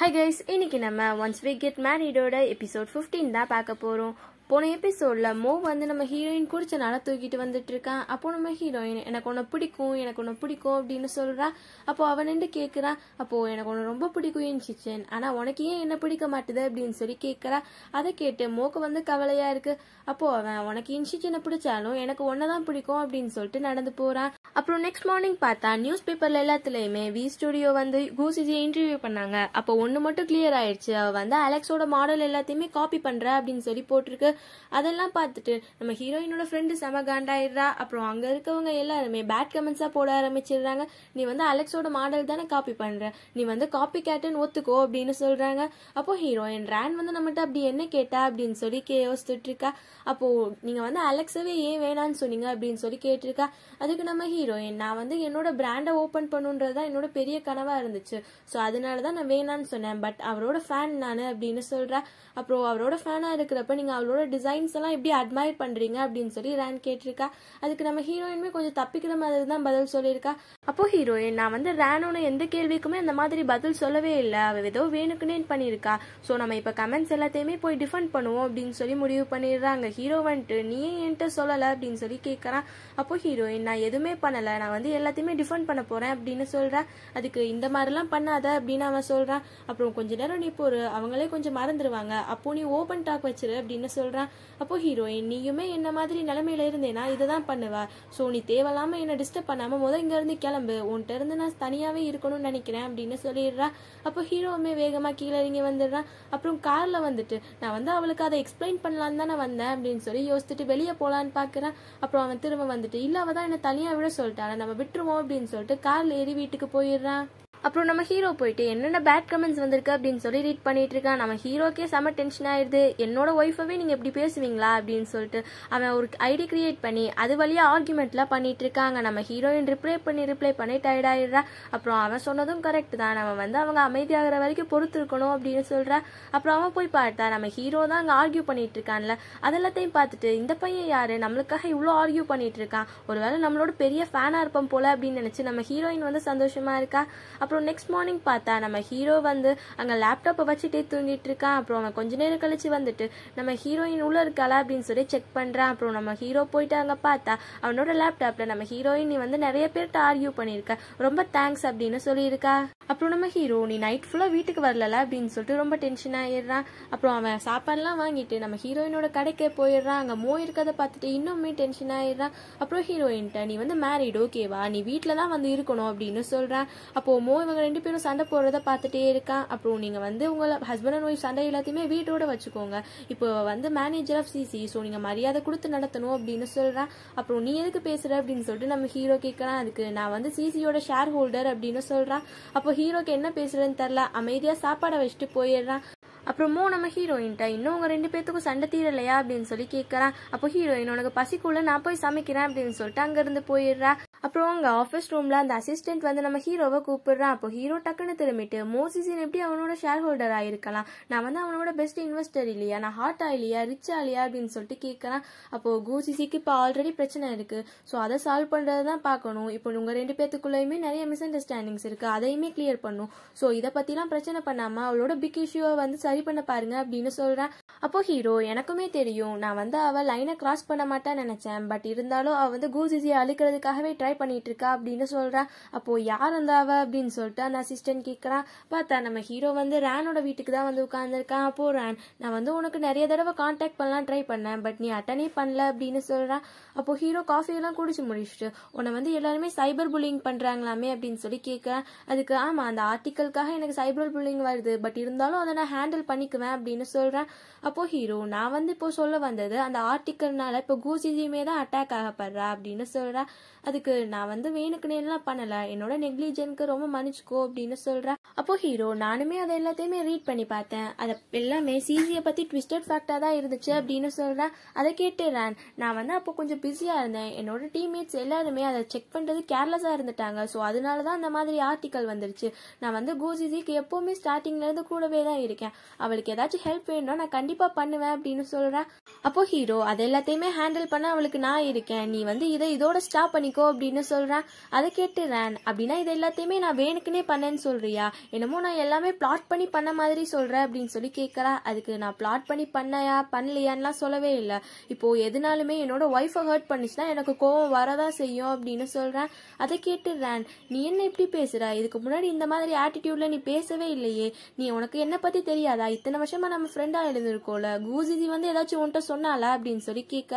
high guys இன்னைக்கு நம்ம once we get மேரிடோட எபிசோட் ஃபிஃப்டீன் தான் பார்க்க போகிறோம் போன எபிசோட்ல மோ வந்து நம்ம ஹீரோயின் நல்லா தூக்கிட்டு வந்துட்டு இருக்கான் அப்போ நம்ம ஹீரோயின் எனக்கு ஒன்று பிடிக்கும் எனக்கு ஒன்று பிடிக்கும் அப்படின்னு சொல்றா அப்போ அவன் நின்று கேட்குறா அப்போ எனக்கு ஒன்று ரொம்ப பிடிக்கும் சிச்சன் ஆனால் உனக்கு ஏன் என்ன பிடிக்க மாட்டுது அப்படின்னு சொல்லி கேக்குறா அதை கேட்டு மோக்கு வந்து கவலையாக இருக்கு அப்போ அவன் உனக்கு இன் சிச்சனை பிடிச்சாலும் எனக்கு ஒன்னதான் தான் பிடிக்கும் அப்படின்னு சொல்லிட்டு நடந்து போகிறான் அப்புறம் நெக்ஸ்ட் மார்னிங் பார்த்தா நியூஸ் பேப்பரில் எல்லாத்துலேயுமே வி ஸ்டுடியோ வந்து கூசிஜி இன்டர்வியூ பண்ணாங்க அப்போ ஒன்று மட்டும் கிளியர் ஆயிடுச்சு அவள் வந்து அலெக்ஸோட மாடல் எல்லாத்தையுமே காப்பி பண்ணுற அப்படின்னு சொல்லி போட்டிருக்கு அதெல்லாம் பார்த்துட்டு நம்ம ஹீரோயினோட ஃப்ரெண்டு செம காண்டாயிடுறா அப்புறம் அங்கே இருக்கவங்க எல்லாருமே பேட் கமெண்ட்ஸாக போட ஆரம்பிச்சிடுறாங்க நீ வந்து அலெக்ஸோட மாடல் தானே காப்பி பண்ணுற நீ வந்து காப்பி கேட்டுன்னு ஒத்துக்கோ அப்படின்னு சொல்கிறாங்க அப்போ ஹீரோயின் ரேன் வந்து நம்மகிட்ட அப்படி என்ன கேட்டா அப்படின்னு சொல்லி கே யோசிச்சுட்டு இருக்கா அப்போ நீங்கள் வந்து அலெக்ஸவே ஏன் வேணான்னு சொன்னீங்க அப்படின்னு சொல்லி கேட்டிருக்கா அதுக்கு நம்ம ஹீரோயின் நான் வந்து என்னோட பிராண்டை ஓப்பன் பண்ணுன்றது தான் என்னோட பெரிய கனவாக இருந்துச்சு ஸோ அதனால தான் நான் வேணான்னு சொன்னேன் பட் அவரோட ஃபேன் நான் அப்படின்னு சொல்கிறேன் அப்புறம் அவரோட ஃபேனாக இருக்கிறப்ப நீங்கள் அவரோட டிசைன்ஸ் எல்லாம் எப்படி அட்மையர் பண்ணுறீங்க அப்படின்னு சொல்லி ரேன் கேட்டிருக்கா அதுக்கு நம்ம ஹீரோயினுமே கொஞ்சம் தப்பிக்கிற மாதிரி தான் பதில் சொல்லியிருக்கா அப்போ ஹீரோயின் நான் வந்து ரேனோட எந்த கேள்விக்குமே அந்த மாதிரி பதில் சொல்லவே இல்லை அவள் ஏதோ வேணுக்குன்னு பண்ணியிருக்கா ஸோ நம்ம இப்போ கமெண்ட்ஸ் எல்லாத்தையுமே போய் டிஃபெண்ட் பண்ணுவோம் அப்படின்னு சொல்லி முடிவு பண்ணிடுறாங்க ஹீரோ வந்துட்டு நீ என்கிட்ட சொல்லலை அப்படின்னு சொல்லி கேட்குறான் அப்போது ஹீரோயின் நான் எதுவுமே பண்ணலை நான் வந்து எல்லாத்தையுமே டிஃபெண்ட் பண்ண போகிறேன் அப்படின்னு சொல்கிறேன் அதுக்கு இந்த மாதிரிலாம் பண்ணாத அப்படின்னு அவன் சொல்கிறான் அப்புறம் கொஞ்ச நேரம் நீ இப்போ அவங்களே கொஞ்சம் மறந்துடுவாங்க அப்போ நீ ஓப்பன் டாக் வச்சிரு அப்படின்னு சொல்கிறேன் சொல்கிறான் அப்போது ஹீரோயின் நீயுமே என்ன மாதிரி நிலமையில இருந்தேன்னா இதை தான் பண்ணுவா ஸோ நீ தேவையில்லாம என்னை டிஸ்டர்ப் பண்ணாமல் முதல் இங்கேருந்து கிளம்பு உன்கிட்ட இருந்து நான் தனியாகவே இருக்கணும்னு நினைக்கிறேன் அப்படின்னு சொல்லிடுறா அப்போ ஹீரோவுமே வேகமாக கீழே இறங்கி வந்துடுறான் அப்புறம் காரில் வந்துட்டு நான் வந்து அவளுக்கு அதை எக்ஸ்பிளைன் பண்ணலான்னு தான் நான் வந்தேன் அப்படின்னு சொல்லி யோசிச்சுட்டு வெளியே போகலான்னு பார்க்குறான் அப்புறம் அவன் திரும்ப வந்துட்டு இல்லை அவதான் தான் என்னை தனியாக விட சொல்லிட்டான் நம்ம விட்டுருவோம் அப்படின்னு சொல்லிட்டு காரில் ஏறி வீட்டுக்கு போயிடுறான் அப்புறம் நம்ம ஹீரோ போயிட்டு என்னென்ன பேட் கமெண்ட்ஸ் வந்திருக்கு அப்படின்னு சொல்லி ரீட் பண்ணிட்டு இருக்கான் நம்ம ஹீரோக்கே செம டென்ஷன் ஆயிடுது என்னோட ஒய்ஃபவே நீங்கள் இப்படி பேசுவீங்களா அப்படின்னு சொல்லிட்டு அவன் ஒரு ஐடி கிரியேட் பண்ணி அது வழியாக ஆர்குமெண்ட்லாம் பண்ணிட்டு இருக்காங்க நம்ம ஹீரோயின் ரிப்ளை பண்ணி ரிப்ளை பண்ணி டயர்ட் ஆயிடுறா அப்புறம் அவன் சொன்னதும் கரெக்ட் தான் நம்ம வந்து அவங்க அமைதியாகிற வரைக்கும் பொறுத்து இருக்கணும் அப்படின்னு சொல்கிறா அப்புறம் அவன் போய் பார்த்தா நம்ம ஹீரோ தான் அங்கே ஆர்கியூ பண்ணிட்டு இருக்கான்ல அதெல்லாத்தையும் பார்த்துட்டு இந்த பையன் யாரு நம்மளுக்காக இவ்வளோ ஆர்கியூ பண்ணிட்டு இருக்கான் ஒருவேளை நம்மளோட பெரிய ஃபேனாக இருப்போம் போல அப்படின்னு நினச்சி நம்ம ஹீரோயின் வந்து சந்தோஷமா இருக்கா அப்புறம் அப்புறம் நெக்ஸ்ட் மார்னிங் பார்த்தா நம்ம ஹீரோ வந்து அங்கே லேப்டாப்பை வச்சுட்டே தூங்கிட்டு இருக்கான் அப்புறம் அவன் கொஞ்ச நேரம் கழிச்சு வந்துட்டு நம்ம ஹீரோயின் உள்ள இருக்காளா அப்படின்னு சொல்லி செக் பண்ணுறான் அப்புறம் நம்ம ஹீரோ போயிட்டு அங்கே பார்த்தா அவனோட லேப்டாப்பில் நம்ம ஹீரோயின் நீ வந்து நிறைய பேர்கிட்ட ஆர்கியூ பண்ணியிருக்க ரொம்ப தேங்க்ஸ் அப்படின்னு சொல்லியிருக்கா அப்புறம் நம்ம ஹீரோ நீ நைட் ஃபுல்லாக வீட்டுக்கு வரல அப்படின்னு சொல்லிட்டு ரொம்ப டென்ஷன் ஆயிடுறான் அப்புறம் அவன் சாப்பாடுலாம் வாங்கிட்டு நம்ம ஹீரோயினோட கடைக்கே போயிடுறான் அங்கே மோ இருக்கிறத பார்த்துட்டு இன்னுமே டென்ஷன் ஆயிடுறான் அப்புறம் ஹீரோயின்ட்ட நீ வந்து மேரிட் ஓகேவா நீ வீட்டில் தான் வந்து இருக்கணும் அப்படின்னு சொல்கிறான் அப்போது மோ அப்போ இவங்க ரெண்டு பேரும் சண்டை போடுறத பார்த்துட்டே இருக்கா அப்புறம் நீங்கள் வந்து உங்களை ஹஸ்பண்ட் அண்ட் ஒய்ஃப் சண்டை எல்லாத்தையுமே வீட்டோட வச்சுக்கோங்க இப்போ வந்து மேனேஜர் ஆஃப் சிசி ஸோ நீங்கள் மரியாதை கொடுத்து நடத்தணும் அப்படின்னு சொல்றான் அப்புறம் நீ எதுக்கு பேசுகிற அப்படின்னு சொல்லிட்டு நம்ம ஹீரோ கேட்கலாம் அதுக்கு நான் வந்து சிசியோட ஷேர் ஹோல்டர் அப்படின்னு சொல்றான் அப்போ ஹீரோக்கு என்ன பேசுறதுன்னு தெரில அமைதியாக சாப்பாடை வச்சுட்டு போயிடுறான் அப்புறமோ நம்ம ஹீரோயின்ட்ட இன்னும் உங்க ரெண்டு பேர்த்துக்கும் சண்டை தீரலையா அப்படின்னு சொல்லி கேட்கறான் அப்போ ஹீரோயின் உனக்கு பசிக்குள்ள நான் போய் சமைக்கிறேன் அப்படின்னு சொல்லிட்டு அங்கேருந்து போயிடுறா அப்புறம் அவங்க ஆஃபீஸ் ரூமில் அந்த அசிஸ்டன்ட் வந்து நம்ம ஹீரோவை கூப்பிடுறான் அப்போ ஹீரோ டக்குன்னு திரும்பிட்டு மோசிசன் எப்படி அவனோட ஷேர் ஹோல்டர் ஆயிருக்கலாம் நான் வந்து அவனோட பெஸ்ட் இன்வெஸ்டர் இல்லையா நான் ஹாட் ஆயிலியா ரிச் ஆலியா அப்படின்னு சொல்லிட்டு கேட்குறான் அப்போ கூசிசிக்கு இப்போ ஆல்ரெடி பிரச்சனை இருக்குது ஸோ அதை சால்வ் பண்ணுறது தான் பார்க்கணும் இப்போ உங்கள் ரெண்டு பேத்துக்குள்ளயுமே நிறைய மிஸ் அண்டர்ஸ்டாண்டிங்ஸ் இருக்குது அதையுமே கிளியர் பண்ணும் ஸோ இதை பற்றிலாம் பிரச்சனை பண்ணாமல் அவளோட பிக் இஷ்யூவை வந்து சரி பண்ண பாருங்க அப்படின்னு சொல்றேன் அப்போ ஹீரோ எனக்குமே தெரியும் நான் வந்து அவள் லைனை கிராஸ் பண்ண மாட்டான்னு நினச்சேன் பட் இருந்தாலும் அவள் வந்து கூசிசியை அழுக்கிறதுக்காகவே ட்ரை ட்ரை பண்ணிட்டு இருக்கா அப்படின்னு சொல்றா அப்போ யார் வந்தாவ அப்படின்னு சொல்லிட்டு அந்த அசிஸ்டன்ட் கேட்கறான் பார்த்தா நம்ம ஹீரோ வந்து ரேனோட வீட்டுக்கு தான் வந்து உட்காந்துருக்கான் அப்போ ரேன் நான் வந்து உனக்கு நிறைய தடவை கான்டாக்ட் பண்ணலாம் ட்ரை பண்ணேன் பட் நீ அட்டனே பண்ணல அப்படின்னு சொல்றான் அப்போ ஹீரோ காஃபியெல்லாம் குடிச்சு முடிச்சுட்டு உன்னை வந்து எல்லாருமே சைபர் புல்லிங் பண்றாங்களாமே அப்படின்னு சொல்லி கேட்கறேன் அதுக்கு ஆமா அந்த ஆர்டிக்கல்காக எனக்கு சைபர் புல்லிங் வருது பட் இருந்தாலும் அதை நான் ஹேண்டில் பண்ணிக்குவேன் அப்படின்னு சொல்றேன் அப்போ ஹீரோ நான் வந்து இப்போ சொல்ல வந்தது அந்த ஆர்டிக்கல்னால இப்போ கூசிஜியுமே தான் அட்டாக் ஆகப்படுறா அப்படின்னு சொல்றா அதுக்கு நான் வந்து வேணுக்குன்னு எல்லாம் பண்ணல என்னோட நெக்லிஜென்க்கு ரொம்ப மன்னிச்சுக்கோ அப்படின்னு சொல்றேன் அப்போ ஹீரோ நானுமே அதை எல்லாத்தையுமே ரீட் பண்ணி பார்த்தேன் அதை எல்லாமே சிஜியை பத்தி ட்விஸ்டட் ஃபேக்டா தான் இருந்துச்சு அப்படின்னு சொல்றேன் அதை கேட்டு நான் வந்து அப்போ கொஞ்சம் பிஸியா இருந்தேன் என்னோட டீம்மேட்ஸ் எல்லாருமே அதை செக் பண்றது கேர்லெஸ்ஸா இருந்துட்டாங்க ஸோ அதனால தான் அந்த மாதிரி ஆர்டிக்கல் வந்துருச்சு நான் வந்து கோசிஜிக்கு எப்பவுமே ஸ்டார்டிங்ல இருந்து கூடவே தான் இருக்கேன் அவளுக்கு ஏதாச்சும் ஹெல்ப் வேணும்னா நான் கண்டிப்பா பண்ணுவேன் அப்படின்னு சொல்றேன் அப்போ ஹீரோ அதை எல்லாத்தையுமே ஹேண்டில் பண்ண அவளுக்கு நான் இருக்கேன் நீ வந்து இதை இதோட ஸ்டாப் பண்ணிக்கோ அப்படின்னு அப்படின்னு சொல்கிறேன் அதை கேட்டு ரேன் அப்படின்னா இது எல்லாத்தையுமே நான் வேணுக்குனே பண்ணேன்னு சொல்கிறியா என்னமோ நான் எல்லாமே பிளாட் பண்ணி பண்ண மாதிரி சொல்கிறேன் அப்படின்னு சொல்லி கேட்கறா அதுக்கு நான் பிளாட் பண்ணி பண்ணையா பண்ணலையான்லாம் சொல்லவே இல்லை இப்போது எதுனாலுமே என்னோட ஒய்ஃபை ஹர்ட் பண்ணிச்சுன்னா எனக்கு கோவம் வரதா செய்யும் அப்படின்னு சொல்கிறேன் அதை கேட்டு ரேன் நீ என்ன இப்படி பேசுகிற இதுக்கு முன்னாடி இந்த மாதிரி ஆட்டிடியூட்ல நீ பேசவே இல்லையே நீ உனக்கு என்னை பற்றி தெரியாதா இத்தனை வருஷமாக நம்ம ஃப்ரெண்டாக எழுந்திருக்கோம்ல கூசிதி வந்து ஏதாச்சும் உன்ட்ட சொன்னாலா அப்படின்னு சொல்லி கேட்க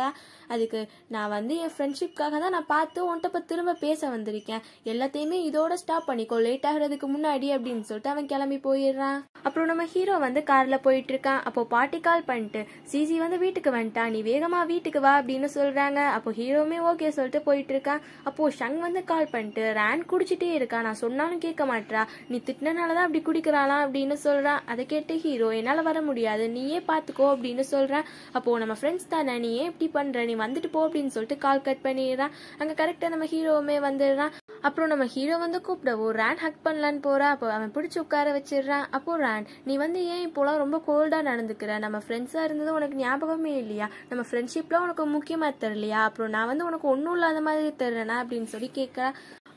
அதுக்கு நான் வந்து என் ஃப்ரெண்ட்ஷிப்காக தான் நான் பார்த்து உன்ட்ட திரும்ப பேச வந்திருக்கேன் எல்லாத்தையுமே இதோட ஸ்டாப் பண்ணிக்கோ லேட் ஆகிறதுக்கு முன்னாடி அப்படின்னு சொல்லிட்டு அவன் கிளம்பி போயிடுறான் அப்புறம் நம்ம ஹீரோ வந்து கார்ல போயிட்டு இருக்கான் அப்போ பாட்டி கால் பண்ணிட்டு சிசி வந்து வீட்டுக்கு வந்துட்டான் நீ வேகமா வீட்டுக்கு வா அப்படின்னு சொல்றாங்க அப்போ ஹீரோவுமே ஓகே சொல்லிட்டு போயிட்டு இருக்கான் அப்போ ஷங் வந்து கால் பண்ணிட்டு ரேன் குடிச்சிட்டே இருக்கான் நான் சொன்னாலும் கேட்க மாட்டா நீ திட்டினாலதான் அப்படி குடிக்கிறாளா அப்படின்னு சொல்றான் அதை கேட்டு ஹீரோ என்னால வர முடியாது நீயே பாத்துக்கோ அப்படின்னு சொல்றேன் அப்போ நம்ம ஃப்ரெண்ட்ஸ் தானே நீ ஏன் இப்படி பண்ற நீ வந்துட்டு போ அப்படின்னு சொல்லிட்டு கால் கட் பண்ணிடுறான் அங்க கரெக்டா நம்ம ஹீரோவுமே வந்துடுறான் அப்புறம் நம்ம ஹீரோ வந்து கூப்பிடவும் ரேன் ஹக் பண்ணலான்னு போறா அப்போ அவன் பிடிச்சி உட்கார வச்சிடுறான் அப்போ ரேன் நீ வந்து ஏன் இப்போலாம் ரொம்ப கோல்டா நடந்துக்கிற நம்ம ஃப்ரெண்ட்ஸா இருந்தது உனக்கு ஞாபகமே இல்லையா நம்ம ஃப்ரெண்ட்ஷிப்லாம் உனக்கு முக்கியமா தெரியலையா அப்புறம் நான் வந்து உனக்கு ஒன்றும் இல்லாத மாதிரி தர்றேனா அப்படின்னு சொல்லி கேட்குறா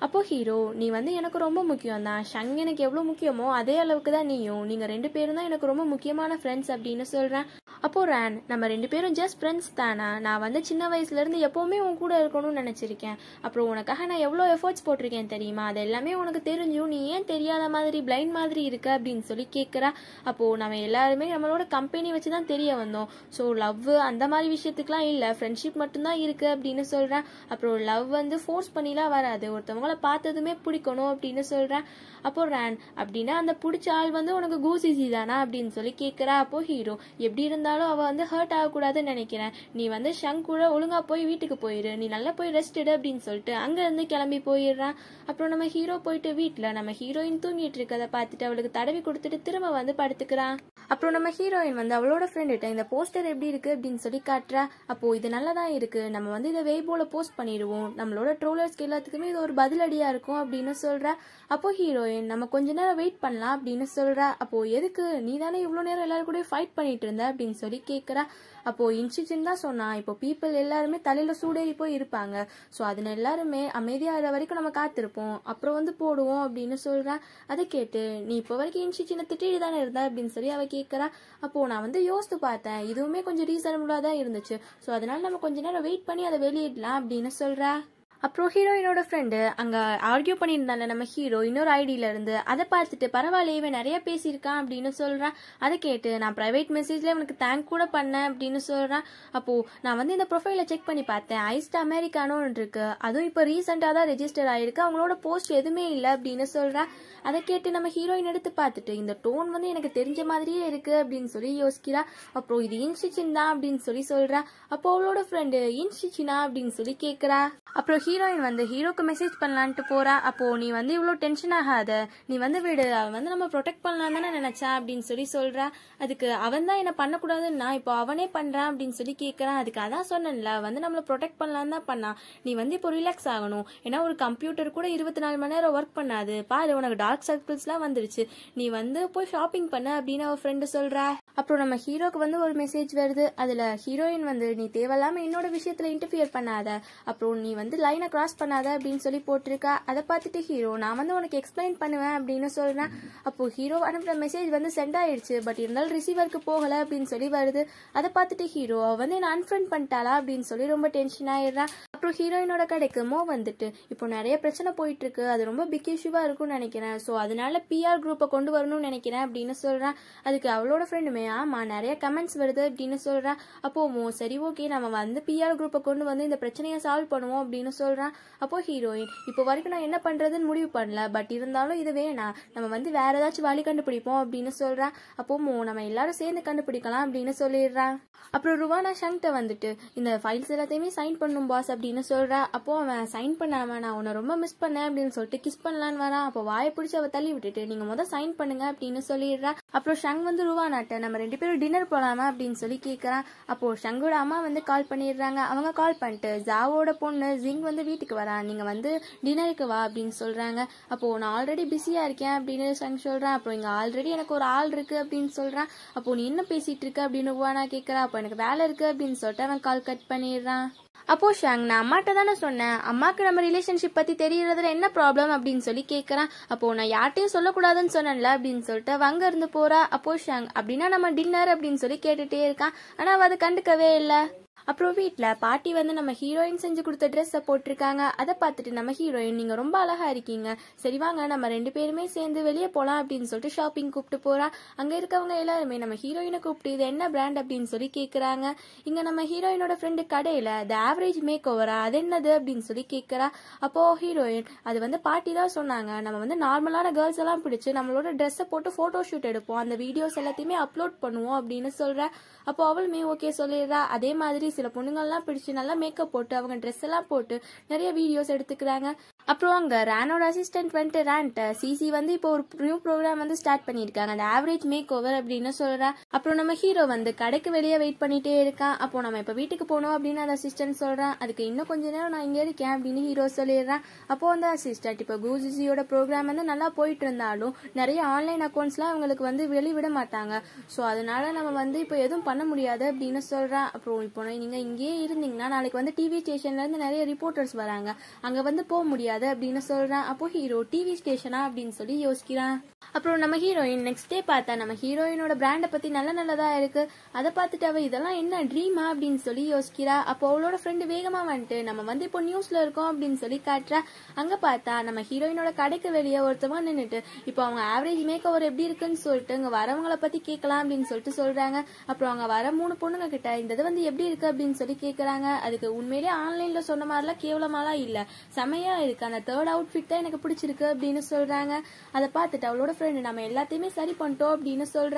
அப்போ ஹீரோ நீ வந்து எனக்கு ரொம்ப முக்கியம் தான் ஷங் எனக்கு எவ்வளோ முக்கியமோ அதே அளவுக்கு தான் நீயும் நீங்கள் ரெண்டு பேரும் தான் எனக்கு ரொம்ப முக்கியமான ஃப்ரெண்ட்ஸ் அப்படின்னு சொல்கிறேன் அப்போது ரேன் நம்ம ரெண்டு பேரும் ஜஸ்ட் ஃப்ரெண்ட்ஸ் தானா நான் வந்து சின்ன வயசுலேருந்து எப்போவுமே உன் கூட இருக்கணும்னு நினச்சிருக்கேன் அப்புறம் உனக்காக நான் எவ்வளோ எஃபர்ட்ஸ் போட்டிருக்கேன் தெரியுமா அது எல்லாமே உனக்கு தெரிஞ்சும் நீ ஏன் தெரியாத மாதிரி பிளைண்ட் மாதிரி இருக்க அப்படின்னு சொல்லி கேட்குறா அப்போது நம்ம எல்லாருமே நம்மளோட கம்பெனி வச்சு தான் தெரிய வந்தோம் ஸோ லவ் அந்த மாதிரி விஷயத்துக்குலாம் இல்லை ஃப்ரெண்ட்ஷிப் மட்டும்தான் இருக்குது அப்படின்னு சொல்கிறேன் அப்புறம் லவ் வந்து ஃபோர்ஸ் பண்ணிலாம் வராது ஒருத்தவங்கள பார்த்ததுமே பிடிக்கணும் அப்படின்னு சொல்கிறேன் அப்போ ரேன் அப்படின்னா அந்த பிடிச்ச ஆள் வந்து உனக்கு கூசிசி தானா அப்படின்னு சொல்லி கேட்குறா அப்போ ஹீரோ எப்படி இருந்தாலும் இருந்தாலும் அவள் வந்து ஹர்ட் ஆகக்கூடாதுன்னு நினைக்கிறேன் நீ வந்து ஷங் கூட ஒழுங்காக போய் வீட்டுக்கு போயிடு நீ நல்லா போய் ரெஸ்ட் எடு அப்படின்னு சொல்லிட்டு அங்கேருந்து கிளம்பி போயிடுறான் அப்புறம் நம்ம ஹீரோ போயிட்டு வீட்டில் நம்ம ஹீரோயின் தூங்கிட்டு இருக்கதை பார்த்துட்டு அவளுக்கு தடவி கொடுத்துட்டு திரும்ப வந்து படுத்துக்கிறான் அப்புறம் நம்ம ஹீரோயின் வந்து அவளோட ஃப்ரெண்டுகிட்ட இந்த போஸ்டர் எப்படி இருக்கு அப்படின்னு சொல்லி காட்டுறா அப்போ இது தான் இருக்குது நம்ம வந்து இதை வெய்போல போஸ்ட் பண்ணிடுவோம் நம்மளோட ட்ரோலர்ஸ்க்கு எல்லாத்துக்குமே இது ஒரு பதிலடியாக இருக்கும் அப்படின்னு சொல்கிறா அப்போது ஹீரோயின் நம்ம கொஞ்ச நேரம் வெயிட் பண்ணலாம் அப்படின்னு சொல்றா அப்போது எதுக்கு நீ தானே இவ்வளோ நேரம் எல்லாரும் கூட ஃபைட் பண்ணிட்டு இருந்த அப்படின்னு சொல்லி கேட்கறா அப்போது இன்ஸ்டிஜின் தான் சொன்னா இப்போ பீப்புள் எல்லாருமே தலையில் சூடேறி போய் இருப்பாங்க ஸோ அதுல எல்லாருமே அமைதியாகிற வரைக்கும் நம்ம காத்திருப்போம் அப்புறம் வந்து போடுவோம் அப்படின்னு சொல்றா அதை கேட்டு நீ இப்போ வரைக்கும் இன்ஸ்டிஜினை திட்டிட்டு தானே இருந்தா அப்படின்னு சொல்லி அவ கேட்குறா அப்போது நான் வந்து யோசித்து பார்த்தேன் இதுவுமே கொஞ்சம் ரீசனபுளாக தான் இருந்துச்சு ஸோ அதனால் நம்ம கொஞ்ச நேரம் வெயிட் பண்ணி அதை வெளியிடலாம் அப்படின்னு சொல்கிறேன் அப்புறம் ஹீரோயினோட ஃப்ரெண்டு அங்கே ஆர்கியூ பண்ணியிருந்தாங்க நம்ம ஹீரோ இன்னொரு இருந்து அதை பார்த்துட்டு பரவாயில்ல இவன் நிறைய பேசியிருக்கான் அப்படின்னு சொல்கிறான் அதை கேட்டு நான் ப்ரைவேட் மெசேஜில் உனக்கு தேங்க் கூட பண்ணேன் அப்படின்னு சொல்கிறான் அப்போது நான் வந்து இந்த ப்ரொஃபைலை செக் பண்ணி பார்த்தேன் ஐஸ்ட் அமெரிக்கானு ஒன்று இருக்குது அதுவும் இப்போ ரீசெண்டாக தான் ரெஜிஸ்டர் ஆகிருக்கு அவங்களோட போஸ்ட் எதுவுமே இல்லை அப்படின்னு சொல்கிறான் அதை கேட்டு நம்ம ஹீரோயின் எடுத்து பார்த்துட்டு இந்த டோன் வந்து எனக்கு தெரிஞ்ச மாதிரியே இருக்குது அப்படின்னு சொல்லி யோசிக்கிறா அப்புறம் இது இன்ஸ்டிச்சின் தான் அப்படின்னு சொல்லி சொல்கிறா அப்போ அவளோட ஃப்ரெண்டு இன்ஸ்டிச்சினா அப்படின்னு சொல்லி கேட்குறா அப்புறம் ஹீரோயின் வந்து ஹீரோக்கு மெசேஜ் பண்ணலான்ட்டு போறா அப்போ நீ வந்து இவ்வளோ டென்ஷன் ஆகாத நீ வந்து விடு அவன் வந்து நம்ம ப்ரொடெக்ட் பண்ணலாம் தானே நினைச்சா அப்படின்னு சொல்லி சொல்றா அதுக்கு அவன் தான் என்ன பண்ணக்கூடாதுன்னு நான் இப்போ அவனே பண்றான் அப்படின்னு சொல்லி கேட்கறான் அதுக்கு அதான் சொன்னேன்ல வந்து நம்மளை ப்ரொடெக்ட் பண்ணலாம் தான் பண்ணான் நீ வந்து இப்போ ரிலாக்ஸ் ஆகணும் ஏன்னா ஒரு கம்ப்யூட்டர் கூட இருபத்தி நாலு மணி நேரம் ஒர்க் பண்ணாது பாரு உனக்கு டார்க் சர்க்கிள்ஸ்லாம் வந்துருச்சு நீ வந்து போய் ஷாப்பிங் பண்ண அப்படின்னு அவன் ஃப்ரெண்டு சொல்றா அப்புறம் நம்ம ஹீரோக்கு வந்து ஒரு மெசேஜ் வருது அதில் ஹீரோயின் வந்து நீ தேவையில்லாமல் என்னோட விஷயத்தில் இன்டர்ஃபியர் பண்ணாத அப்புறம் நீ வந்து லைனை கிராஸ் பண்ணாத அப்படின்னு சொல்லி போட்டிருக்கா அதை பார்த்துட்டு ஹீரோ நான் வந்து உனக்கு எக்ஸ்பிளைன் பண்ணுவேன் அப்படின்னு சொல்கிறேன் அப்போது ஹீரோ அனுப்புகிற மெசேஜ் வந்து சென்ட் ஆயிடுச்சு பட் இருந்தாலும் ரிசீவருக்கு போகலை அப்படின்னு சொல்லி வருது அதை பார்த்துட்டு ஹீரோ வந்து நான் அன்ஃபிரண்ட் பண்ணிட்டாளா அப்படின்னு சொல்லி ரொம்ப டென்ஷன் ஆயிடுறான் அப்புறம் ஹீரோயினோட கிடைக்குமோ வந்துட்டு இப்போ நிறைய பிரச்சனை போயிட்டு இருக்கு அது ரொம்ப பிக் இஷ்யூவா இருக்கும்னு நினைக்கிறேன் ஸோ அதனால பிஆர் குரூப்பை கொண்டு வரணும்னு நினைக்கிறேன் அப்படின்னு சொல்கிறேன் அதுக்கு அவளோட ஃப்ரெண்டுமே ஆமாம் நிறைய கமெண்ட்ஸ் வருது அப்படின்னு சொல்றேன் அப்போ சரி ஓகே நம்ம வந்து பிஆர் குரூப்பை கொண்டு வந்து இந்த பிரச்சனையை சால்வ் பண்ணுவோம் அப்படின்னு சொல்றேன் அப்போ ஹீரோயின் இப்போ வரைக்கும் நான் என்ன பண்ணுறதுன்னு முடிவு பண்ணல பட் இருந்தாலும் இது வேணாம் நம்ம வந்து வேற ஏதாச்சும் வழி கண்டுபிடிப்போம் அப்படின்னு சொல்றேன் அப்போ மோ நம்ம எல்லாரும் சேர்ந்து கண்டுபிடிக்கலாம் அப்படின்னு சொல்லிடுறான் அப்புறம் ருவானா ஷங்கிட்ட வந்துட்டு இந்த ஃபைல்ஸ் எல்லாத்தையுமே சைன் பண்ணும் பாஸ் அப்படின்னு சொல்கிறா அப்போ அவன் சைன் பண்ணாம நான் உன்னை ரொம்ப மிஸ் பண்ணேன் அப்படின்னு சொல்லிட்டு கிஸ் பண்ணலான்னு வரான் அப்போ வாயை பிடிச்சி அவள் தள்ளி விட்டுட்டு நீங்கள் முதல் சைன் பண்ணுங்க அப்படின்னு சொல்லிடுறா அப்புறம் ஷங் வந்து ருவானாட்ட நம்ம நம்ம ரெண்டு பேரும் டின்னர் போகலாமா அப்படின்னு சொல்லி கேட்குறான் அப்போது ஷங்கோட அம்மா வந்து கால் பண்ணிடுறாங்க அவங்க கால் பண்ணிட்டு ஜாவோட பொண்ணு ஜிங் வந்து வீட்டுக்கு வரா நீங்கள் வந்து டின்னருக்கு வா அப்படின்னு சொல்கிறாங்க அப்போது நான் ஆல்ரெடி பிஸியாக இருக்கேன் அப்படின்னு ஷங் சொல்கிறான் அப்புறம் இங்கே ஆல்ரெடி எனக்கு ஒரு ஆள் இருக்குது அப்படின்னு சொல்கிறான் அப்போது நீ என்ன பேசிகிட்டு இருக்க அப்படின்னு நான் கேட்குறா அப்போ எனக்கு வேலை இருக்குது அப்படின்னு சொல்லிட்டு அவன் கால் கட் பண்ணிடுறான் அப்போ ஷாங் நான் அம்மாட்ட தானே சொன்னேன் அம்மாக்கு நம்ம ரிலேஷன்ஷிப் பத்தி தெரியறதுல என்ன ப்ராப்ளம் அப்படின்னு சொல்லி கேட்கறான் அப்போ நான் யார்ட்டையும் சொல்லக்கூடாதுன்னு சொன்னேன்ல அப்படின்னு சொல்லிட்டு வங்க இருந்து போறா அப்போ ஷாங் அப்படின்னா நம்ம டின்னர் அப்படின்னு சொல்லி கேட்டுட்டே இருக்கான் ஆனா அவ அதை கண்டுக்கவே இல்லை அப்புறம் வீட்டில் பாட்டி வந்து நம்ம ஹீரோயின் செஞ்சு கொடுத்த ட்ரெஸ்ஸை போட்டிருக்காங்க அதை பார்த்துட்டு நம்ம ஹீரோயின் நீங்கள் ரொம்ப அழகாக இருக்கீங்க சரி வாங்க நம்ம ரெண்டு பேருமே சேர்ந்து வெளியே போகலாம் அப்படின்னு சொல்லிட்டு ஷாப்பிங் கூப்பிட்டு போகிறான் அங்கே இருக்கவங்க எல்லாருமே நம்ம ஹீரோயினை கூப்பிட்டு இது என்ன பிராண்ட் அப்படின்னு சொல்லி கேட்குறாங்க இங்கே நம்ம ஹீரோயினோட ஃப்ரெண்டு கடையில் த ஆவரேஜ் மேக் ஓவரா அது என்னது அப்படின்னு சொல்லி கேட்குறா அப்போது ஹீரோயின் அது வந்து பாட்டி தான் சொன்னாங்க நம்ம வந்து நார்மலான கேர்ள்ஸ் எல்லாம் பிடிச்சி நம்மளோட ட்ரெஸ்ஸை போட்டு ஃபோட்டோ ஷூட் எடுப்போம் அந்த வீடியோஸ் எல்லாத்தையுமே அப்லோட் பண்ணுவோம் அப்படின்னு சொல்கிறேன் அப்போ அவளுமே ஓகே சொல்லிடுறா அதே மாதிரி சில பொண்ணுங்கள்லாம் பிடிச்சு நல்லா மேக்கப் போட்டு அவங்க ட்ரெஸ் எல்லாம் போட்டு நிறைய வீடியோஸ் எடுத்துக்கிறாங்க அப்புறம் அங்கே ரேனோட அசிஸ்டன்ட் வந்துட்டு ரேண்ட் சிசி வந்து இப்போ ஒரு நியூ ப்ரோக்ராம் வந்து ஸ்டார்ட் பண்ணியிருக்காங்க அந்த ஆவரேஜ் மேக் ஓவர் அப்படின்னு சொல்கிறேன் அப்புறம் நம்ம ஹீரோ வந்து கடைக்கு வெளியே வெயிட் பண்ணிட்டே இருக்கான் அப்போ நம்ம இப்போ வீட்டுக்கு போகணும் அப்படின்னு அந்த அசிஸ்டன்ட் சொல்கிறான் அதுக்கு இன்னும் கொஞ்ச நேரம் நான் இங்கே இருக்கேன் அப்படின்னு ஹீரோ சொல்லிடுறான் அப்போ வந்து அசிஸ்டன்ட் இப்போ குஜிசியோட ப்ரோக்ராம் வந்து நல்லா போயிட்டு இருந்தாலும் நிறைய ஆன்லைன் அக்கௌண்ட்ஸ்லாம் அவங்களுக்கு வந்து வெளிவிட மாட்டாங்க ஸோ அதனால நம்ம வந்து இப்போ எதுவும் பண்ண முடியாது அப்படின்னு சொல்கிறான் அப்புறம் இப்போ நீங்கள் இங்கேயே இருந்தீங்கன்னா நாளைக்கு வந்து டிவி ஸ்டேஷன்லேருந்து நிறைய ரிப்போர்ட்டர்ஸ் வராங்க அங்கே வந்து போக முடியாது அப்படின்னு சொல்கிறான் அப்போ ஹீரோ டிவி ஸ்டேஷனா அப்படின்னு சொல்லி யோசிக்கிறான் அப்புறம் நம்ம ஹீரோயின் நெக்ஸ்ட் டே பார்த்தா நம்ம ஹீரோயினோட பிராண்ட பற்றி நல்ல நல்லதாக இருக்குது அதை பார்த்துட்டு அவ இதெல்லாம் என்ன ட்ரீமா அப்படின்னு சொல்லி யோசிக்கிறா அப்போ அவளோட ஃப்ரெண்டு வேகமாக வந்துட்டு நம்ம வந்து இப்போ நியூஸில் இருக்கோம் அப்படின்னு சொல்லி காட்டுறா அங்கே பார்த்தா நம்ம ஹீரோயினோட கடைக்கு வெளியே ஒருத்தவன் நின்றுட்டு இப்போ அவங்க ஆவரேஜ் மேக் எப்படி இருக்குன்னு சொல்லிட்டு இங்கே வரவங்களை பற்றி கேட்கலாம் அப்படின்னு சொல்லிட்டு சொல்கிறாங்க அப்புறம் அவங்க வர மூணு பொண்ணுங்க கிட்ட இந்த இது வந்து எப்படி இருக்கு அப்படின்னு சொல்லி கேக்குறாங்க அதுக்கு உண்மையிலேயே ஆன்லைன்ல சொன்ன மாதிரிலாம் கேவலமாலாம் இல்லை செமையா இருக்கு அந்த தேர்ட் ஃபிட் தான் எனக்கு பிடிச்சிருக்கு அப்படின்னு சொல்றாங்க அதை பார்த்துட்டு அவளோட ஃப்ரெண்டு நம்ம எல்லாத்தையுமே சரி பண்ணிட்டோம் அப்படின்னு சொல்ற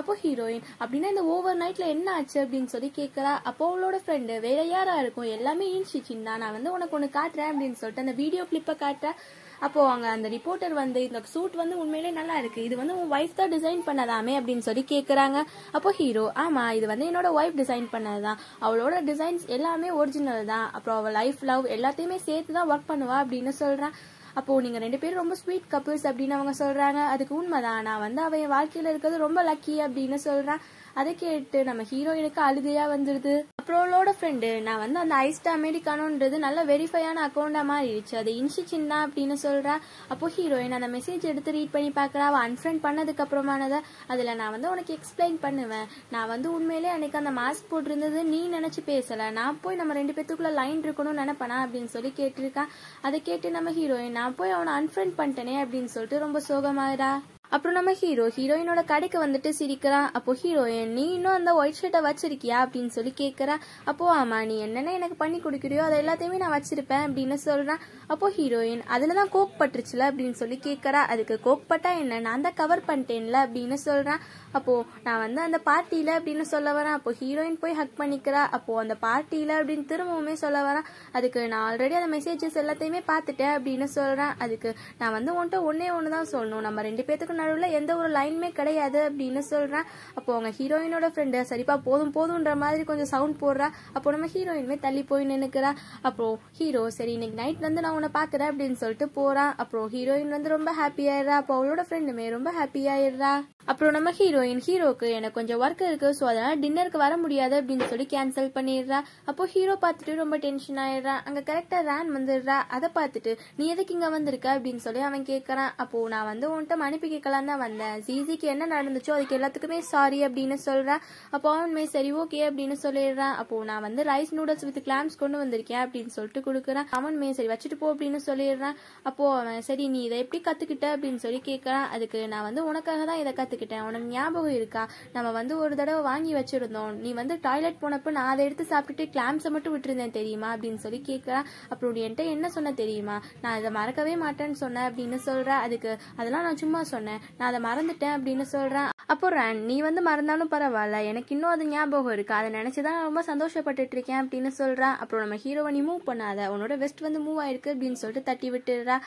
அப்போ ஹீரோயின் அப்படின்னா இந்த ஓவர் நைட்ல என்ன ஆச்சு அப்படின்னு சொல்லி கேக்குறா அப்போ அவளோட ஃப்ரெண்டு வேற யாரா இருக்கும் எல்லாமே இன்ஷிச்சின் தான் நான் வந்து உனக்கு ஒன்று காட்டுறேன் அப்படின்னு சொல்லிட்டு அந்த வீடியோ கிளிப்பை காட்டுறேன் அப்போ அவங்க அந்த ரிப்போர்ட்டர் வந்து இந்த சூட் வந்து உண்மையிலே நல்லா இருக்கு இது வந்து உன் ஒய்ஃப் தான் டிசைன் பண்ணதாமே அப்படின்னு சொல்லி கேட்குறாங்க அப்போ ஹீரோ ஆமா இது வந்து என்னோட ஒய்ஃப் டிசைன் பண்ணதுதான் அவளோட டிசைன்ஸ் எல்லாமே ஒரிஜினல் தான் அப்புறம் அவள் லைஃப் லவ் எல்லாத்தையுமே சேர்த்து தான் ஒர்க் பண்ணுவா அப்படின்னு சொல்றான் அப்போ நீங்க ரெண்டு பேரும் ரொம்ப ஸ்வீட் கப்பிள்ஸ் அப்படின்னு அவங்க சொல்றாங்க அதுக்கு உண்மைதான் நான் வந்து அவன் வாழ்க்கையில இருக்கிறது ரொம்ப லக்கி அப்படின்னு சொல்றான் அதை கேட்டு நம்ம ஹீரோயினுக்கு வந்துருது வந்துடுது அப்புறோலோட ஃப்ரெண்டு நான் வந்து அந்த ஐஸ்ட் அமெரிக்கானோன்றது நல்ல வெரிஃபையான அக்கௌண்டா மாறிடுச்சு அது இன்சி சின்னா அப்படின்னு சொல்றா அப்போ ஹீரோயின் அந்த மெசேஜ் எடுத்து ரீட் பண்ணி பாக்குறா அவ அன்ஃப்ரெண்ட் பண்ணதுக்கு அப்புறமானத அதுல நான் வந்து உனக்கு எக்ஸ்பிளைன் பண்ணுவேன் நான் வந்து உண்மையிலே அன்னைக்கு அந்த மாஸ்க் போட்டிருந்தது நீ நினைச்சு பேசல நான் போய் நம்ம ரெண்டு பேத்துக்குள்ள லைன் இருக்கணும்னு நினைப்பனா அப்படின்னு சொல்லி கேட்டிருக்கான் அதை கேட்டு நம்ம ஹீரோயின் நான் போய் அவனை அன்ஃப்ரெண்ட் பண்ணிட்டேனே அப்படின்னு சொல்லிட்டு ரொம்ப சோகமாயிடா அப்புறம் நம்ம ஹீரோ ஹீரோயினோட கடைக்கு வந்துட்டு சிரிக்கிறா அப்போ ஹீரோயின் நீ இன்னும் அந்த ஒயிட் ஷர்ட்டை வச்சிருக்கியா அப்படின்னு சொல்லி கேட்குறா அப்போ ஆமா நீ என்னென்ன எனக்கு பண்ணி கொடுக்குறியோ அதை எல்லாத்தையுமே நான் வச்சிருப்பேன் அப்படின்னு சொல்றேன் அப்போ ஹீரோயின் அதில் தான் கோக் பட்டுருச்சுல அப்படின்னு சொல்லி கேட்குறா அதுக்கு கோக் பட்டா என்ன நான் தான் கவர் பண்ணிட்டேன்ல அப்படின்னு சொல்றேன் அப்போ நான் வந்து அந்த பார்ட்டியில அப்படின்னு சொல்ல வரேன் அப்போ ஹீரோயின் போய் ஹக் பண்ணிக்கிறா அப்போ அந்த பார்ட்டியில அப்படின்னு திரும்பவுமே சொல்ல வரேன் அதுக்கு நான் ஆல்ரெடி அந்த மெசேஜஸ் எல்லாத்தையுமே பார்த்துட்டேன் அப்படின்னு சொல்றேன் அதுக்கு நான் வந்து உன்ட்ட ஒன்னே ஒன்று தான் சொல்லணும் நம்ம ரெண்டு பேத்துக்கும் நடுவில் எந்த ஒரு லைனுமே கிடையாது அப்படின்னு சொல்கிறேன் அப்போ அவங்க ஹீரோயினோட ஃப்ரெண்டு சரிப்பா போதும் போதும்ன்ற மாதிரி கொஞ்சம் சவுண்ட் போடுறா அப்போ நம்ம ஹீரோயினுமே தள்ளி போய் நினைக்கிறா அப்புறம் ஹீரோ சரி இன்னைக்கு நைட் வந்து நான் உன்னை பார்க்குறேன் அப்படின்னு சொல்லிட்டு போகிறான் அப்புறம் ஹீரோயின் வந்து ரொம்ப ஹாப்பியாயிடுறா அப்போ அவளோட ஃப்ரெண்டுமே ரொம்ப ஆயிடுறா அப்புறம் நம்ம ஹீரோயின் ஹீரோக்கு எனக்கு கொஞ்சம் ஒர்க் இருக்கு ஸோ அதனால் டின்னருக்கு வர முடியாது அப்படின்னு சொல்லி கேன்சல் பண்ணிடுறா அப்போ ஹீரோ பார்த்துட்டு ரொம்ப டென்ஷன் ஆயிடுறா அங்கே கரெக்டாக ரேன் வந்துடுறா அதை பார்த்துட்டு நீ எதுக்கு இங்கே வந்திருக்க அப்படின்னு சொல்லி அவன் கேட்குறான் அப்போ நான் வந்து உன்கிட்ட மனுப்பி கேட்கலாம் பார்க்கலாம் தான் வந்தேன் ஜிஜிக்கு என்ன நடந்துச்சோ அதுக்கு எல்லாத்துக்குமே சாரி அப்படின்னு சொல்கிறேன் அப்போ அவன்மே சரி ஓகே அப்படின்னு சொல்லிடுறேன் அப்போ நான் வந்து ரைஸ் நூடுல்ஸ் வித் கிளாம்ஸ் கொண்டு வந்திருக்கேன் அப்படின்னு சொல்லிட்டு கொடுக்குறேன் மே சரி வச்சுட்டு போ அப்படின்னு சொல்லிடுறேன் அப்போ அவன் சரி நீ இதை எப்படி கற்றுக்கிட்ட அப்படின்னு சொல்லி கேட்குறான் அதுக்கு நான் வந்து உனக்காக தான் இதை கற்றுக்கிட்டேன் உனக்கு ஞாபகம் இருக்கா நம்ம வந்து ஒரு தடவை வாங்கி வச்சிருந்தோம் நீ வந்து டாய்லெட் போனப்போ நான் அதை எடுத்து சாப்பிட்டுட்டு கிளாம்ஸை மட்டும் விட்டுருந்தேன் தெரியுமா அப்படின்னு சொல்லி கேட்குறேன் அப்புறம் என்கிட்ட என்ன சொன்ன தெரியுமா நான் இதை மறக்கவே மாட்டேன்னு சொன்னேன் அப்படின்னு சொல்கிறேன் அதுக்கு அதெல்லாம் நான் சும்மா சொன்னேன் நான் அதை மறந்துட்டேன் அப்படின்னு சொல்றேன் அப்போ ரன் நீ வந்து மறந்தாலும் பரவாயில்ல எனக்கு இன்னும் அது ஞாபகம் இருக்கு அதை நினைச்சுதான் ரொம்ப சந்தோஷப்பட்டுட்டு இருக்கேன் அப்படின்னு சொல்றான் அப்புறம் நம்ம ஹீரோவை நீ மூவ் பண்ணாத உன்னோட வெஸ்ட் வந்து மூவ் ஆயிருக்கு அப்படின்னு சொல்லிட்டு தட்டி விட்டுடுறா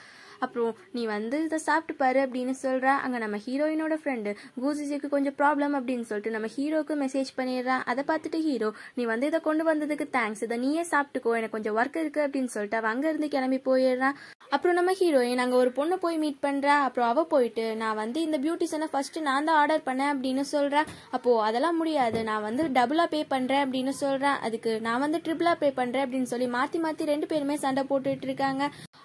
அப்புறம் நீ வந்து இதை சாப்பிட்டு பாரு அப்படின்னு சொல்கிற அங்கே நம்ம ஹீரோயினோட ஃப்ரெண்டு கூசிஜிக்கு கொஞ்சம் ப்ராப்ளம் அப்படின்னு சொல்லிட்டு நம்ம ஹீரோவுக்கு மெசேஜ் பண்ணிடுறான் அதை பார்த்துட்டு ஹீரோ நீ வந்து இதை கொண்டு வந்ததுக்கு தேங்க்ஸ் இதை நீயே சாப்பிட்டுக்கோ எனக்கு கொஞ்சம் ஒர்க் இருக்குது அப்படின்னு சொல்லிட்டு அவன் அங்கேருந்து கிளம்பி போயிடுறான் அப்புறம் நம்ம ஹீரோயின் அங்கே ஒரு பொண்ணு போய் மீட் பண்ணுறா அப்புறம் அவள் போயிட்டு நான் வந்து இந்த பியூட்டிஷனை ஃபஸ்ட்டு நான் தான் ஆர்டர் பண்ணேன் அப்படின்னு சொல்கிறேன் அப்போது அதெல்லாம் முடியாது நான் வந்து டபுளாக பே பண்ணுறேன் அப்படின்னு சொல்கிறேன் அதுக்கு நான் வந்து ட்ரிபிளாக பே பண்ணுறேன் அப்படின்னு சொல்லி மாற்றி மாற்றி ரெண்டு பேருமே சண்டை போட்டுட்டு இருக்காங்க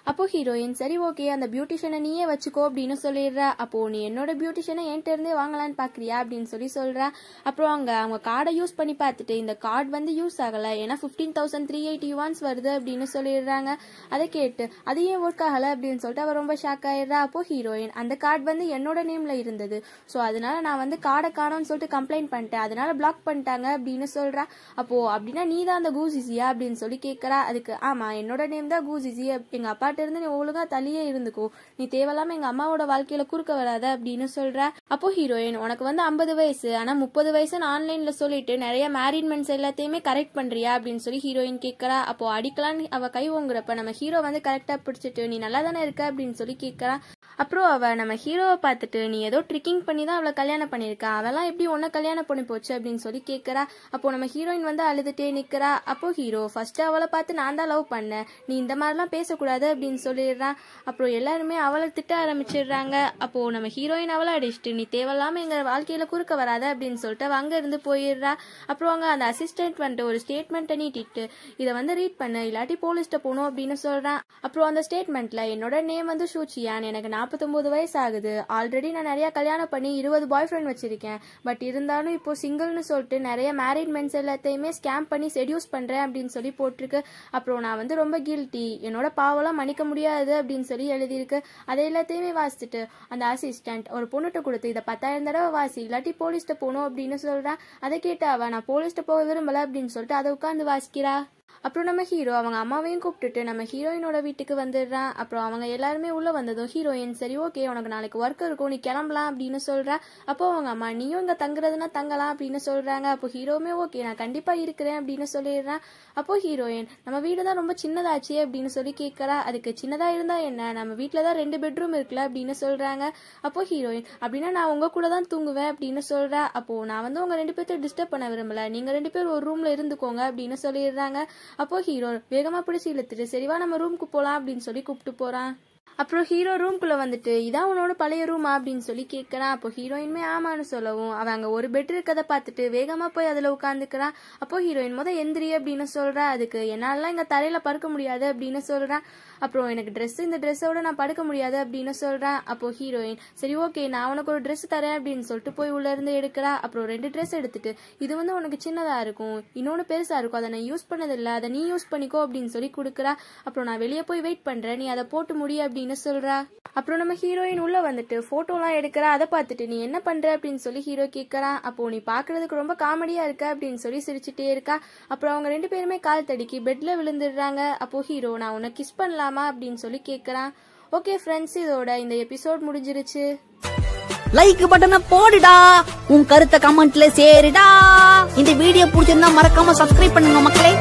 அப்போ ஹீரோயின் சரி ஓகே அந்த பியூட்டிஷியனை நீயே வச்சுக்கோ அப்படின்னு சொல்லிடுறா அப்போ நீ என்னோட பியூட்டிஷியனை என்கிட்ட இருந்தே வாங்கலான்னு பாக்குறியா அப்படின்னு சொல்லி சொல்றா அப்புறம் அவங்க அவங்க கார்டை யூஸ் பண்ணி பார்த்துட்டு இந்த கார்டு வந்து யூஸ் ஆகல ஏன்னா fifteen thousand three eighty yuans வருது அப்படின்னு சொல்லிடுறாங்க அதை கேட்டு அது ஏன் ஒர்க் ஆகல அப்படின்னு சொல்லிட்டு அவர் ரொம்ப ஷாக் ஆயிடுறா அப்போ ஹீரோயின் அந்த கார்டு வந்து என்னோட நேம்ல இருந்தது ஸோ அதனால நான் வந்து கார்டை காணோம்னு சொல்லிட்டு கம்ப்ளைண்ட் பண்ணிட்டேன் அதனால பிளாக் பண்ணிட்டாங்க அப்படின்னு சொல்றா அப்போ அப்படின்னா நீ தான் அந்த கூசிசியா அப்படின்னு சொல்லி கேட்கறா அதுக்கு ஆமா என்னோட நேம் தான் கூசிசி எங்க அப்பா இருந்து நீ ஒழுங்கா தள்ளியே இருந்துக்கோ நீ தேவையில்லாம எங்க அம்மாவோட வாழ்க்கையில குறுக்க வராத அப்படின்னு சொல்ற அப்போ ஹீரோயின் உனக்கு வந்து ஐம்பது வயசு ஆனா முப்பது வயசுன்னு ஆன்லைன்ல சொல்லிட்டு நிறைய மேரிட்மெண்ட்ஸ் எல்லாத்தையுமே கரெக்ட் பண்றியா அப்படின்னு சொல்லி ஹீரோயின் கேட்கறா அப்போ அடிக்கலான்னு அவ கை ஓங்குறப்ப நம்ம ஹீரோ வந்து கரெக்டா பிடிச்சிட்டு நீ நல்லா தானே இருக்க அப்படின்னு சொல்லி கேட்கறா அப்புறம் அவள் நம்ம ஹீரோவை பார்த்துட்டு நீ ஏதோ ட்ரிக்கிங் பண்ணி தான் அவளை கல்யாணம் பண்ணியிருக்கா அவெல்லாம் எப்படி ஒன்றை கல்யாணம் பண்ணி போச்சு அப்படின்னு சொல்லி கேட்குறா அப்போ நம்ம ஹீரோயின் வந்து அழுதுட்டே நிற்கிறா அப்போ ஹீரோ ஃபஸ்ட்டு அவளை பார்த்து நான் தான் லவ் பண்ணேன் நீ இந்த மாதிரிலாம் பேசக்கூடாது அப்படின்னு சொல்லிடுறான் அப்புறம் எல்லாருமே அவளை திட்ட ஆரம்பிச்சிடுறாங்க அப்போது நம்ம ஹீரோயின் அவளை அடிச்சுட்டு நீ தேவையில்லாமல் எங்கள் வாழ்க்கையில் குறுக்க வராத அப்படின்னு சொல்லிட்டு அங்கே இருந்து போயிடுறா அப்புறம் அவங்க அந்த அசிஸ்டன்ட் வந்துட்டு ஒரு ஸ்டேட்மெண்ட்டை நீட்டிட்டு இதை வந்து ரீட் பண்ணு இல்லாட்டி போலீஸ்கிட்ட போகணும் அப்படின்னு சொல்கிறான் அப்புறம் அந்த ஸ்டேட்மெண்ட்டில் என்னோட நேம் வந்து சூச்சியான் எனக்கு நான் நாற்பத்தொம்போது வயசு ஆகுது ஆல்ரெடி நான் நிறையா கல்யாணம் பண்ணி இருபது பாய் ஃப்ரெண்ட் வச்சிருக்கேன் பட் இருந்தாலும் இப்போ சிங்கிள்னு சொல்லிட்டு நிறைய மேரிட் மென்ஸ் எல்லாத்தையுமே ஸ்கேம் பண்ணி செடியூஸ் பண்ணுறேன் அப்படின்னு சொல்லி போட்டிருக்கு அப்புறம் நான் வந்து ரொம்ப கில்ட்டி என்னோட பாவெல்லாம் மன்னிக்க முடியாது அப்படின்னு சொல்லி எழுதியிருக்கு அதை எல்லாத்தையுமே வாசிச்சுட்டு அந்த அசிஸ்டன்ட் ஒரு பொண்ணுகிட்ட கொடுத்து இதை பத்தாயிரம் தடவை வாசி இல்லாட்டி போலீஸ்கிட்ட போகணும் அப்படின்னு சொல்கிறேன் அதை கேட்டாவா நான் போலீஸ்கிட்ட போக விரும்பலை அப்படின்னு சொல்லிட்டு அதை உட்காந்து வாசிக்கிறா அப்புறம் நம்ம ஹீரோ அவங்க அம்மாவையும் கூப்பிட்டுட்டு நம்ம ஹீரோயினோட வீட்டுக்கு வந்துடுறேன் அப்புறம் அவங்க எல்லாருமே உள்ள வந்ததும் ஹீரோயின் சரி ஓகே உனக்கு நாளைக்கு ஒர்க் இருக்கும் நீ கிளம்பலாம் அப்படின்னு சொல்றேன் அப்போ அவங்க அம்மா நீயும் இங்க தங்குறதுன்னா தங்கலாம் அப்படின்னு சொல்றாங்க அப்போ ஹீரோவுமே ஓகே நான் கண்டிப்பா இருக்கிறேன் அப்படின்னு சொல்லிடுறேன் அப்போ ஹீரோயின் நம்ம வீடு தான் ரொம்ப சின்னதாச்சு அப்படின்னு சொல்லி கேட்கறா அதுக்கு சின்னதா இருந்தா என்ன நம்ம வீட்டில தான் ரெண்டு பெட்ரூம் இருக்குல்ல அப்படின்னு சொல்றாங்க அப்போ ஹீரோயின் அப்படின்னா நான் உங்க கூட தான் தூங்குவேன் அப்படின்னு சொல்றேன் அப்போ நான் வந்து உங்க ரெண்டு பேர்த்த டிஸ்டர்ப் பண்ண விரும்பல நீங்க ரெண்டு பேர் ஒரு ரூம்ல இருந்துக்கோங்க அப்படின்னு சொல்லிடுறாங்க அப்போ ஹீரோ வேகமா பிடிச்சி இழுத்துட்டு சரிவா நம்ம ரூம்க்கு போலாம் அப்படின்னு சொல்லி கூப்பிட்டு போறான் அப்புறம் ஹீரோ ரூம்குள்ளே வந்துட்டு இதான் உன்னோட பழைய ரூமா அப்படின்னு சொல்லி கேட்குறான் அப்போ ஹீரோயின்மே ஆமான்னு சொல்லவும் அவன் அங்க ஒரு பெட் இருக்கத பாத்துட்டு வேகமா போய் அதுல உட்காந்துக்கிறான் அப்போ ஹீரோயின் மொதல் எந்திரி அப்படின்னு சொல்றான் அதுக்கு என்னாலலாம் இங்க தலையில பறக்க முடியாது அப்படின்னு சொல்றான் அப்புறம் எனக்கு ட்ரெஸ் இந்த ட்ரெஸ்ஸோட நான் படுக்க முடியாது அப்படின்னு சொல்றேன் அப்போது ஹீரோயின் சரி ஓகே நான் உனக்கு ஒரு ட்ரெஸ் தரேன் அப்படின்னு சொல்லிட்டு போய் உள்ளேருந்து எடுக்கிறா அப்புறம் ரெண்டு ட்ரெஸ் எடுத்துட்டு இது வந்து உனக்கு சின்னதாக இருக்கும் இன்னொன்று பெருசாக இருக்கும் அதை நான் யூஸ் பண்ணதில்லை அதை நீ யூஸ் பண்ணிக்கோ அப்படின்னு சொல்லி கொடுக்குறா அப்புறம் நான் வெளியே போய் வெயிட் பண்ணுறேன் நீ அதை போட்டு முடிய அப்படின்னு சொல்கிறா அப்புறம் நம்ம ஹீரோயின் உள்ள வந்துட்டு எல்லாம் எடுக்கிறா அதை பார்த்துட்டு நீ என்ன பண்ற அப்படின்னு சொல்லி ஹீரோ கேட்கறா அப்போ நீ பாக்குறதுக்கு ரொம்ப காமெடியா இருக்க அப்படின்னு சொல்லி சிரிச்சுட்டே இருக்கா அப்புறம் அவங்க ரெண்டு பேருமே கால் தடிக்கி பெட்ல விழுந்துடுறாங்க அப்போ ஹீரோ நான் உன்னை கிஸ் பண்ணலாம் பண்ணலாமா அப்படின்னு சொல்லி கேக்குறான் ஓகே ஃப்ரெண்ட்ஸ் இதோட இந்த எபிசோட் முடிஞ்சிருச்சு லைக் பட்டனை போடுடா உன் கருத்தை கமெண்ட்ல சேருடா இந்த வீடியோ பிடிச்சிருந்தா மறக்காம சப்ஸ்கிரைப் பண்ணுங்க மக்களே